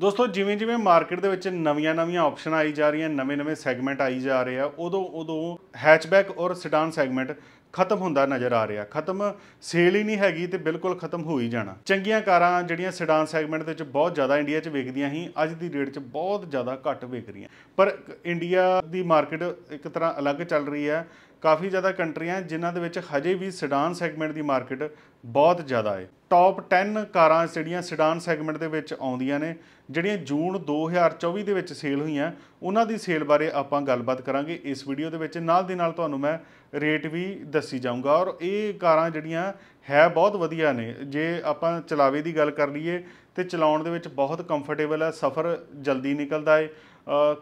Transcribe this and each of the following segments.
ਦੋਸਤੋ ਜਿਵੇਂ ਜਿਵੇਂ ਮਾਰਕੀਟ ਦੇ ਵਿੱਚ ਨਵੀਆਂ-ਨਵੀਆਂ ਆਪਸ਼ਨ ਆਈ ਜਾ ਰਹੀਆਂ ਨਵੇਂ-ਨਵੇਂ ਸੈਗਮੈਂਟ ਆਈ ਜਾ ਰਹੇ ਆ ਉਦੋਂ ਉਦੋਂ ਹੈਚਬੈਕ ਔਰ ਸਿਡਾਨ ਸੈਗਮੈਂਟ ਖਤਮ ਹੁੰਦਾ ਨਜ਼ਰ ਆ ਰਿਹਾ ਖਤਮ ਸੇਲ ਹੀ ਨਹੀਂ ਹੈਗੀ ਤੇ ਬਿਲਕੁਲ ਖਤਮ ਹੋ ਹੀ ਜਾਣਾ ਚੰਗੀਆਂ ਕਾਰਾਂ ਜਿਹੜੀਆਂ ਸਿਡਾਨ ਸੈਗਮੈਂਟ ਦੇ ਵਿੱਚ ਬਹੁਤ ਜ਼ਿਆਦਾ ਇੰਡੀਆ 'ਚ ਵਿਕਦੀਆਂ ਸੀ ਅੱਜ ਦੀ ਡੇਟ 'ਚ ਬਹੁਤ ਜ਼ਿਆਦਾ ਘੱਟ ਵਿਕ ਰਹੀਆਂ ਪਰ ਇੰਡੀਆ ਦੀ ਮਾਰਕੀਟ ਇੱਕ ਤਰ੍ਹਾਂ ਅਲੱਗ ਚੱਲ ਰਹੀ ਹੈ ਕਾਫੀ ਜ਼ਿਆਦਾ ਕੰਟਰੀਆਂ ਜਿਨ੍ਹਾਂ ਦੇ ਵਿੱਚ ਹਜੇ ਵੀ ਸਿਡਾਨ ਸੈਗਮੈਂਟ ਦੀ ਮਾਰਕੀਟ ਬਹੁਤ ਜ਼ਿਆਦਾ ਹੈ ਟੌਪ 10 ਕਾਰਾਂ ਜਿਹੜੀਆਂ ਸਿਡਾਨ ਸੈਗਮੈਂਟ ਦੇ ਵਿੱਚ ਆਉਂਦੀਆਂ ਨੇ ਜਿਹੜੀਆਂ ਜੂਨ 2024 ਦੇ ਵਿੱਚ ਸੇਲ ਹੋਈਆਂ ਉਹਨਾਂ ਦੀ ਸੇਲ ਬਾਰੇ ਆਪਾਂ ਗੱਲਬਾਤ ਕਰਾਂਗੇ ਇਸ ਵੀਡੀਓ ਦੇ ਵਿੱਚ ਨਾਲ ਦੀ ਨਾਲ ਤੁਹਾਨੂੰ ਮੈਂ ਰੇਟ ਵੀ ਦੱਸੀ ਜਾਊਂਗਾ ਔਰ ਇਹ ਕਾਰਾਂ ਜਿਹੜੀਆਂ ਹੈ ਬਹੁਤ ਵਧੀਆ ਨੇ ਜੇ ਆਪਾਂ ਚਲਾਵੇ ਦੀ ਗੱਲ ਕਰ ਲਈਏ ਤੇ ਚਲਾਉਣ ਦੇ ਵਿੱਚ ਬਹੁਤ ਕੰਫਰਟੇਬਲ ਹੈ ਸਫ਼ਰ ਜਲਦੀ ਨਿਕਲਦਾ ਹੈ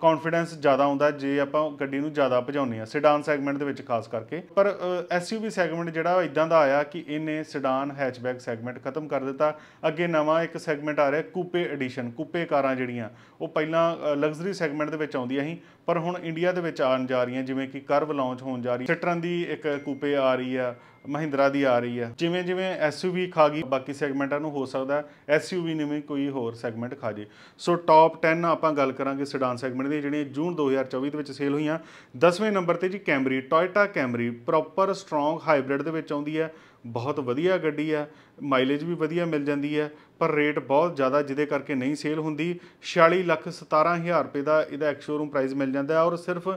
ਕੌਨਫੀਡੈਂਸ ਜ਼ਿਆਦਾ ਆਉਂਦਾ ਜੇ ਆਪਾਂ ਗੱਡੀ ਨੂੰ ਜ਼ਿਆਦਾ ਭਜਾਉਨੇ ਆ ਸਿਡਾਨ ਸੈਗਮੈਂਟ ਦੇ ਵਿੱਚ ਖਾਸ ਕਰਕੇ ਪਰ ਐਸਯੂਵੀ ਸੈਗਮੈਂਟ ਜਿਹੜਾ ਇਦਾਂ ਦਾ ਆਇਆ ਕਿ ਇਹਨੇ ਸਿਡਾਨ ਹੈਚਬੈਕ ਸੈਗਮੈਂਟ ਖਤਮ ਕਰ ਦਿੱਤਾ ਅੱਗੇ ਨਵਾਂ ਇੱਕ ਸੈਗਮੈਂਟ ਆ ਰਿਹਾ ਕੂਪੇ ਐਡੀਸ਼ਨ ਕੂਪੇ ਕਾਰਾਂ ਜਿਹੜੀਆਂ ਉਹ ਪਹਿਲਾਂ ਲਗਜ਼ਰੀ ਸੈਗਮੈਂਟ ਦੇ ਵਿੱਚ ਆਉਂਦੀਆਂ ਸੀ ਪਰ ਹੁਣ ਇੰਡੀਆ ਦੇ ਵਿੱਚ ਆਉਣ ਜਾ ਰਹੀਆਂ ਜਿਵੇਂ ਕਿ ਕਰਵ ਲਾਂਚ ਹੋਣ ਜਾ ਰਹੀ ਸਿਟਰਨ ਦੀ ਇੱਕ ਕੂਪੇ ਆ ਰਹੀ ਆ ਮਹਿੰਦਰਾ ਦੀ ਆ ਰਹੀ ਹੈ ਜਿਵੇਂ ਜਿਵੇਂ ਐਸਯੂਵੀ ਖਾ ਗਈ ਬਾਕੀ ਸੈਗਮੈਂਟਾਂ ਨੂੰ ਹੋ ਸਕਦਾ ਐਸਯੂਵੀ ਨਵੇਂ ਕੋਈ ਹੋਰ ਸੈਗਮੈਂਟ ਖਾ ਜੇ ਸੋ ਟੌਪ 10 ਆਪਾਂ ਗੱਲ ਕਰਾਂਗੇ ਸਿਡਾਨ ਸੈਗਮੈਂਟ ਦੀ ਜਿਹੜੀਆਂ ਜੂਨ 2024 ਦੇ ਵਿੱਚ ਸੇਲ ਹੋਈਆਂ 10ਵੇਂ ਨੰਬਰ ਤੇ ਜੀ Camry Toyota Camry proper strong hybrid ਦੇ ਵਿੱਚ ਆਉਂਦੀ ਹੈ ਬਹੁਤ ਵਧੀਆ ਗੱਡੀ ਹੈ ਮਾਈਲੇਜ ਵੀ ਵਧੀਆ ਮਿਲ ਜਾਂਦੀ ਹੈ ਪਰ ਰੇਟ ਬਹੁਤ ਜ਼ਿਆਦਾ ਜਿਹਦੇ ਕਰਕੇ ਨਹੀਂ ਸੇਲ ਹੁੰਦੀ 46 ਲੱਖ 17000 ਰੁਪਏ ਦਾ ਇਹਦਾ ਐਕਸ ਸ਼ੋਰੂਮ ਪ੍ਰਾਈਸ ਮਿਲ ਜਾਂਦਾ ਔਰ ਸਿਰਫ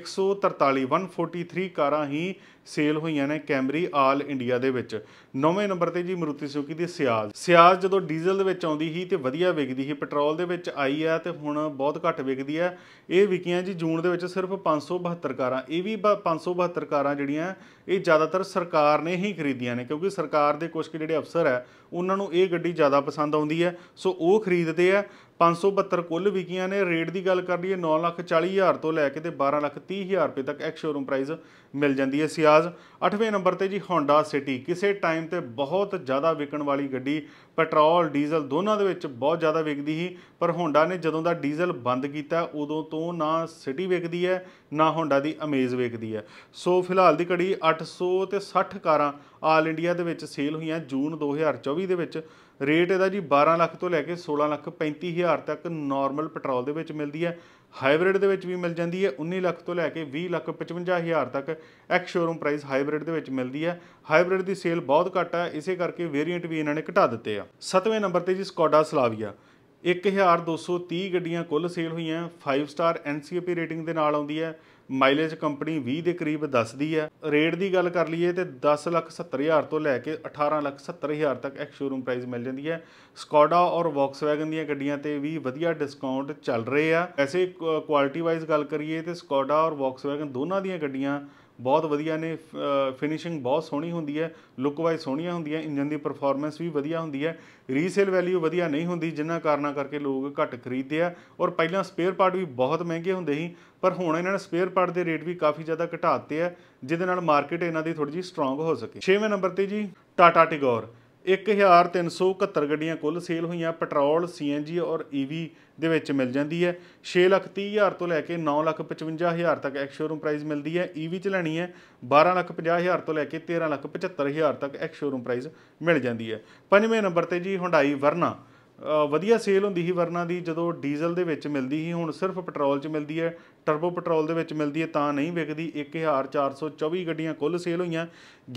143 143 ਕਾਰਾਂ ਹੀ ਸੇਲ ਹੋਈਆਂ ਨੇ ਕੈਮਰੀ ਆਲ ਇੰਡੀਆ ਦੇ ਵਿੱਚ 9ਵੇਂ ਨੰਬਰ ਤੇ ਜੀ ਮਰੂਤੀ ਸੁਜ਼ੂਕੀ ਦੀ ਸਿਆਜ਼ ਸਿਆਜ਼ ਜਦੋਂ ਡੀਜ਼ਲ ਦੇ ਵਿੱਚ ਆਉਂਦੀ ਸੀ ਤੇ ਵਧੀਆ ਵਿਕਦੀ ਸੀ ਪੈਟਰੋਲ ਦੇ ਵਿੱਚ ਆਈ ਆ ਤੇ ਹੁਣ ਬਹੁਤ ਘੱਟ ਵਿਕਦੀ ਆ ਇਹ ਵਿਕੀਆਂ ਜੀ ਜੂਨ ਦੇ ਵਿੱਚ ਸਿਰਫ 572 ਕਾਰਾਂ ਇਹ ਵੀ 572 ਕਾਰਾਂ ਜਿਹੜੀਆਂ ਇਹ ਜ਼ਿਆਦਾਤਰ ਸਰਕਾਰ ਨੇ ਹੀ ਖਰੀਦੀਆਂ ਨੇ ਕਿਉਂਕਿ ਸਰਕਾਰ ਦੇ ਕੁਝ ਜਿਹੜੇ ਅਫਸਰ ਹੈ ਉਹਨਾਂ ਨੂੰ ਇਹ ਗੱਡੀ ਜ਼ਿਆਦਾ ਪਸੰਦ ਆਉਂਦੀ ਹੈ ਸੋ ਉਹ ਖਰੀਦਦੇ ਆ 572 ਕੁੱਲ ਵਿਕੀਆਂ ਨੇ ਰੇਟ ਦੀ ਗੱਲ ਕਰ ਲਈਏ 9 ਲੱਖ 40 ਹਜ਼ਾਰ ਤੋਂ ਲੈ ਕੇ ਤੇ 12 ਲੱਖ 30 ਹਜ਼ਾਰ ਰੁਪਏ ਤੱਕ ਐਕਸ ਸ਼ੋਰੂਮ ਪ੍ਰਾਈਸ ਮਿਲ ਜਾਂਦੀ ਹੈ ਸਿਆਜ਼ 8ਵੇਂ ਨੰਬਰ ਤੇ ਜੀ Honda City ਕਿਸੇ ਟਾਈਮ ਤੇ ਬਹੁਤ ਜ਼ਿਆਦਾ ਵਿਕਣ ਵਾਲੀ ਗੱਡੀ ਪੈਟਰੋਲ ਡੀਜ਼ਲ ਦੋਨਾਂ ਦੇ ਵਿੱਚ ਬਹੁਤ ਜ਼ਿਆਦਾ ਵਿਕਦੀ ਸੀ ਪਰ Honda ਨੇ ਜਦੋਂ ਦਾ ਡੀਜ਼ਲ ਬੰਦ ਕੀਤਾ ਉਦੋਂ ਤੋਂ ਨਾ City ਵਿਕਦੀ ਹੈ ਨਾ Honda ਦੀ ਅਮੇਜ਼ ਵਿਕਦੀ ਹੈ ਸੋ ਫਿਲਹਾਲ ਦੀ ਘੜੀ 800 ਤੇ 60 ਕਾਰਾਂ ਆਲ ਇੰਡੀਆ ਦੇ ਵਿੱਚ ਸੇਲ ਹੋਈਆਂ ਜੂਨ 2024 ਦੇ ਵਿੱਚ ਰੇਟ ਇਹਦਾ ਜੀ 12 ਲੱਖ ਤੋਂ ਲੈ ਕੇ 16 ਲੱਖ 35 29000 ਤੱਕ ਨਾਰਮਲ ਪੈਟਰੋਲ ਦੇ ਵਿੱਚ ਮਿਲਦੀ ਹੈ ਹਾਈਬ੍ਰਿਡ ਦੇ ਵਿੱਚ ਵੀ ਮਿਲ ਜਾਂਦੀ ਹੈ 19 ਲੱਖ ਤੋਂ ਲੈ ਕੇ 20 ਲੱਖ 55000 ਤੱਕ ਐਕਸ ਸ਼ੋਰੂਮ ਪ੍ਰਾਈਸ ਹਾਈਬ੍ਰਿਡ ਦੇ ਵਿੱਚ ਮਿਲਦੀ ਹੈ ਹਾਈਬ੍ਰਿਡ ਦੀ ਸੇਲ ਬਹੁਤ ਘੱਟ ਹੈ ਇਸੇ ਕਰਕੇ ਵੇਰੀਐਂਟ ਵੀ ਇਹਨਾਂ ਨੇ ਘਟਾ ਦਿੱਤੇ ਆ 7ਵੇਂ ਨੰਬਰ ਤੇ ਜੀ ਸਕੋਡਾ ਸਲਾਵੀਆ 1230 ਗੱਡੀਆਂ ਕੁੱਲ ਸੇਲ ਹੋਈਆਂ 5 ਸਟਾਰ NCAP ਰੇਟਿੰਗ ਦੇ ਨਾਲ ਆਉਂਦੀ ਹੈ ਮਾਈਲੇਜ ਕੰਪਨੀ 20 ਦੇ ਕਰੀਬ ਦੱਸਦੀ ਹੈ ਰੇਟ ਦੀ ਗੱਲ ਕਰ ਲਈਏ ਤੇ 10 ਲੱਖ ਹਜ਼ਾਰ ਤੋਂ ਲੈ ਕੇ 18 ਲੱਖ ਹਜ਼ਾਰ ਤੱਕ ਇੱਕ ਸ਼ੋਰੂਮ ਪ੍ਰਾਈਸ ਮਿਲ ਜਾਂਦੀ ਹੈ ਸਕੋਡਾ ਔਰ ਵੌਕਸਵੈਗਨ ਦੀਆਂ ਗੱਡੀਆਂ ਤੇ ਵੀ ਵਧੀਆ ਡਿਸਕਾਊਂਟ ਚੱਲ ਰਹੇ ਆ ਐਸੇ ਕੁਆਲਿਟੀ ਵਾਈਜ਼ ਗੱਲ ਕਰੀਏ ਤੇ ਸਕੋਡਾ ਔਰ ਵੌਕਸਵੈਗਨ ਦੋਨਾਂ ਦੀਆਂ ਗੱਡੀਆਂ ਬਹੁਤ ਵਧੀਆ ਨੇ ਫਿਨਿਸ਼ਿੰਗ ਬਹੁਤ ਸੋਹਣੀ ਹੁੰਦੀ ਹੈ ਲੁੱਕ ਵਾਈਜ਼ ਸੋਹਣੀਆਂ ਹੁੰਦੀਆਂ ਇੰਜਨ ਦੀ ਪਰਫਾਰਮੈਂਸ ਵੀ ਵਧੀਆ ਹੁੰਦੀ ਹੈ ਰੀਸੇਲ ਵੈਲਿਊ ਵਧੀਆ ਨਹੀਂ ਹੁੰਦੀ ਜਿੰਨਾ ਕਾਰਨਾ ਕਰਕੇ ਲੋਕ ਘੱਟ ਖਰੀਦਦੇ ਆ ਔਰ ਪਹਿਲਾਂ ਸਪੇਅਰ ਪਾਰਟ ਵੀ ਬਹੁਤ ਮਹਿੰਗੇ ਹੁੰਦੇ ਸੀ ਪਰ ਹੁਣ ਇਹਨਾਂ ਨੇ ਸਪੇਅਰ ਪਾਰਟ ਦੇ ਰੇਟ ਵੀ ਕਾਫੀ ਜ਼ਿਆਦਾ ਘਟਾ ਦਿੱਤੇ ਆ ਜਿਹਦੇ ਨਾਲ ਮਾਰਕੀਟ ਇਹਨਾਂ ਦੀ ਥੋੜੀ ਜੀ ਸਟਰੋਂਗ ਹੋ ਸਕੇ 6ਵੇਂ ਨੰਬਰ ਤੇ ਜੀ ਟਾਟਾ ਟਿਗੋਰ 1371 ਗੱਡੀਆਂ ਕੁੱਲ ਸੇਲ ਹੋਈਆਂ ਪੈਟਰੋਲ ਸੀਐਨਜੀ ਔਰ ਈਵੀ ਦੇ ਵਿੱਚ ਮਿਲ ਜਾਂਦੀ ਹੈ 630000 ਤੋਂ ਲੈ ਕੇ 955000 ਤੱਕ ਐਕਸ ਸ਼ੋਰੂਮ ਪ੍ਰਾਈਸ ਮਿਲਦੀ ਹੈ ਈਵੀ ਚ ਲੈਣੀ ਹੈ 1250000 ਤੋਂ ਲੈ ਕੇ 1375000 ਤੱਕ ਐਕਸ ਸ਼ੋਰੂਮ ਪ੍ਰਾਈਸ ਮਿਲ ਜਾਂਦੀ ਹੈ ਪੰਜਵੇਂ ਨੰਬਰ ਤੇ ਜੀ ਹੁੰਡਾਈ ਵਰਨਾ ਵਧੀਆ ਸੇਲ ਹੁੰਦੀ ਸੀ ਵਰਨਾ ਦੀ ਜਦੋਂ ਡੀਜ਼ਲ ਦੇ ਵਿੱਚ ਮਿਲਦੀ ਸੀ ਹੁਣ ਸਿਰਫ ਪੈਟਰੋਲ 'ਚ ਮਿਲਦੀ ਹੈ ਟਰਬੋ ਪੈਟਰੋਲ ਦੇ ਵਿੱਚ ਮਿਲਦੀ ਹੈ ਤਾਂ ਨਹੀਂ ਵਿਕਦੀ 1424 ਗੱਡੀਆਂ ਕੁੱਲ ਸੇਲ ਹੋਈਆਂ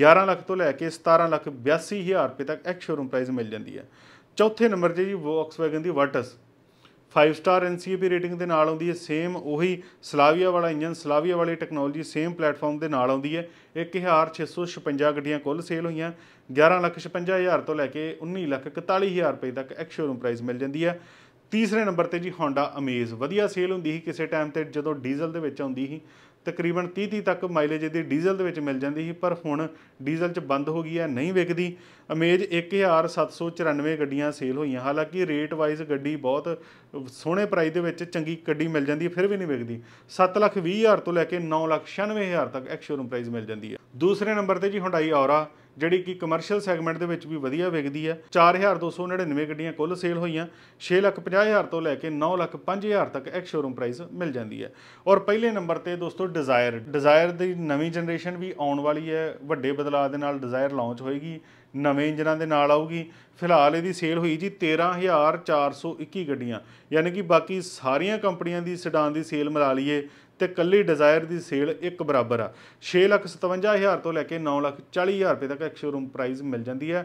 11 ਲੱਖ ਤੋਂ ਲੈ ਕੇ 17 ਲੱਖ 82000 ਰੁਪਏ ਤੱਕ ਐਕਸ ਸ਼ੋਰੂਮ ਪ੍ਰਾਈਸ ਮਿਲ ਜਾਂਦੀ ਹੈ ਚੌਥੇ ਨੰਬਰ 'ਤੇ ਜੀ ਵੋਕਸਵੈਗਨ ਦੀ ਵਾਟਸ 5 ਸਟਾਰ ਐਨਸੀਏਪੀ ਰੇਟਿੰਗ ਦੇ ਨਾਲ ਆਉਂਦੀ ਹੈ ਸੇਮ ਉਹੀ ਸਲਾਵੀਆ ਵਾਲਾ ਇੰਜਨ ਸਲਾਵੀਆ ਵਾਲੀ ਟੈਕਨੋਲੋਜੀ ਸੇਮ ਪਲੇਟਫਾਰਮ ਦੇ ਨਾਲ ਆਉਂਦੀ ਹੈ 1656 ਗੱਡੀਆਂ ਕੁੱਲ ਸੇਲ ਹੋਈਆਂ 1156000 ਤੋਂ ਲੈ ਕੇ 1941000 ਰੁਪਏ ਤੱਕ ਐਕਸ ਸ਼ੋਰੂਮ ਪ੍ਰਾਈਸ ਮਿਲ ਜਾਂਦੀ ਹੈ ਤੀਸਰੇ ਨੰਬਰ ਤੇ ਜੀ Honda Amaze ਵਧੀਆ ਸੇਲ ਹੁੰਦੀ ਸੀ ਕਿਸੇ ਟਾਈਮ ਤੇ ਜਦੋਂ ਡੀਜ਼ਲ ਦੇ ਵਿੱਚ ਆਉਂਦੀ ਸੀ ਤਕਰੀਬਨ 30 30 ਤੱਕ ਮਾਈਲੇਜ ਇਹਦੀ ਡੀਜ਼ਲ ਦੇ ਵਿੱਚ ਮਿਲ ਜਾਂਦੀ ਸੀ ਪਰ ਹੁਣ ਡੀਜ਼ਲ 'ਚ ਬੰਦ ਹੋ ਗਈ ਹੈ ਨਹੀਂ ਵਿਕਦੀ ਅਮੇਜ 1794 ਗੱਡੀਆਂ ਸੇਲ ਹੋਈਆਂ ਹਾਲਾਂਕਿ ਰੇਟ ਵਾਈਜ਼ ਗੱਡੀ ਬਹੁਤ ਸੋਹਣੇ ਪ੍ਰਾਈਸ ਦੇ ਵਿੱਚ ਚੰਗੀ ਗੱਡੀ ਮਿਲ ਜਾਂਦੀ ਹੈ ਫਿਰ ਵੀ ਨਹੀਂ ਵਿਕਦੀ 7 ਲੱਖ 20 ਹਜ਼ਾਰ ਤੋਂ ਲੈ ਕੇ 9 ਲੱਖ 96 ਹਜ਼ਾਰ ਤੱਕ ਐਕਸ ਸ਼ੋਰੂਮ ਪ੍ਰਾਈਸ ਮਿਲ ਜਾਂਦੀ ਹੈ ਦੂਸਰੇ ਨੰਬਰ ਤੇ ਜੀ ਹੁੰਡਾਈ ਔਰਾ ਜਿਹੜੀ ਕਿ ਕਮਰਸ਼ੀਅਲ ਸੈਗਮੈਂਟ ਦੇ ਵਿੱਚ ਵੀ ਵਧੀਆ ਵਿਕਦੀ ਹੈ 4299 ਗੱਡੀਆਂ ਕੁੱਲ ਸੇਲ ਹੋਈਆਂ 650000 ਤੋਂ ਲੈ ਕੇ 905000 ਤੱਕ ਇੱਕ ਸ਼ੋਰੂਮ ਪ੍ਰਾਈਸ ਮਿਲ ਜਾਂਦੀ ਹੈ ਔਰ ਪਹਿਲੇ ਨੰਬਰ ਤੇ ਦੋਸਤੋ ਡਿਜ਼ਾਇਰ ਡਿਜ਼ਾਇਰ ਦੀ ਨਵੀਂ ਜਨਰੇਸ਼ਨ ਵੀ ਆਉਣ ਵਾਲੀ ਹੈ ਵੱਡੇ ਬਦਲਾਅ ਦੇ ਨਾਲ ਡਿਜ਼ਾਇਰ ਲਾਂਚ ਹੋਏਗੀ ਨਵੇਂ ਇੰਜਨਾਂ ਦੇ ਨਾਲ ਆਊਗੀ ਫਿਲਹਾਲ ਇਹਦੀ ਸੇਲ ਹੋਈ ਜੀ 13421 ਗੱਡੀਆਂ ਯਾਨੀ ਕਿ ਬਾਕੀ ਸਾਰੀਆਂ ਕੰਪਨੀਆਂ ਦੀ ਸਿਡਾਨ ਦੀ ਸੇਲ ਮਿਲਾ ਲਈਏ ਤੇ ਕੱਲੀ ਡਿਜ਼ਾਇਰ ਦੀ ਸੇਲ ਇੱਕ ਬਰਾਬਰ ਆ 657000 ਤੋਂ ਲੈ ਕੇ 940000 ਰੁਪਏ ਤੱਕ ਇੱਕ ਸ਼ੋਰੂਮ ਪ੍ਰਾਈਸ ਮਿਲ ਜਾਂਦੀ ਹੈ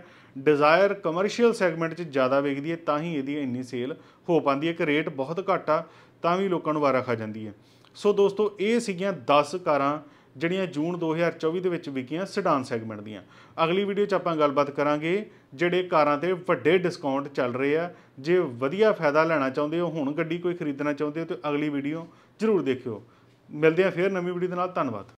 ਡਿਜ਼ਾਇਰ ਕਮਰਸ਼ੀਅਲ ਸੈਗਮੈਂਟ 'ਚ ਜ਼ਿਆਦਾ ਵਿਕਦੀ ਹੈ ਤਾਂ ਹੀ ਇਹਦੀ ਇੰਨੀ ਸੇਲ ਹੋ ਪਾਉਂਦੀ ਹੈ ਕਿ ਰੇਟ ਬਹੁਤ ਘੱਟ ਆ ਤਾਂ ਵੀ ਲੋਕਾਂ ਨੂੰ ਵਾਰਾ ਖਾ ਜਾਂਦੀ ਹੈ ਸੋ ਦੋਸਤੋ ਇਹ ਸੀਗੀਆਂ 10 ਕਾਰਾਂ ਜਿਹੜੀਆਂ ਜੂਨ 2024 ਦੇ ਵਿੱਚ ਵਿਕੀਆਂ ਸਿਡਾਨ ਸੈਗਮੈਂਟ ਦੀਆਂ ਅਗਲੀ ਵੀਡੀਓ 'ਚ ਆਪਾਂ ਗੱਲਬਾਤ ਕਰਾਂਗੇ ਜਿਹੜੇ ਕਾਰਾਂ ਤੇ ਵੱਡੇ ਡਿਸਕਾਊਂਟ ਚੱਲ ਰਹੇ ਆ ਜੇ ਵਧੀਆ ਫਾਇਦਾ ਲੈਣਾ ਚਾਹੁੰਦੇ ਹੋ ਹੁਣ ਗੱਡੀ ਕੋਈ ਖਰੀਦਣਾ ਚਾਹੁੰਦੇ ਹੋ ਤਾਂ ਅਗਲੀ ਵੀਡੀਓ ਜ਼ਰੂਰ ਦੇਖਿਓ ਮਿਲਦੇ ਆ ਫੇਰ ਨਵੀਂ ਵੀਡੀਓ ਦੇ ਨਾਲ ਧੰਨਵਾਦ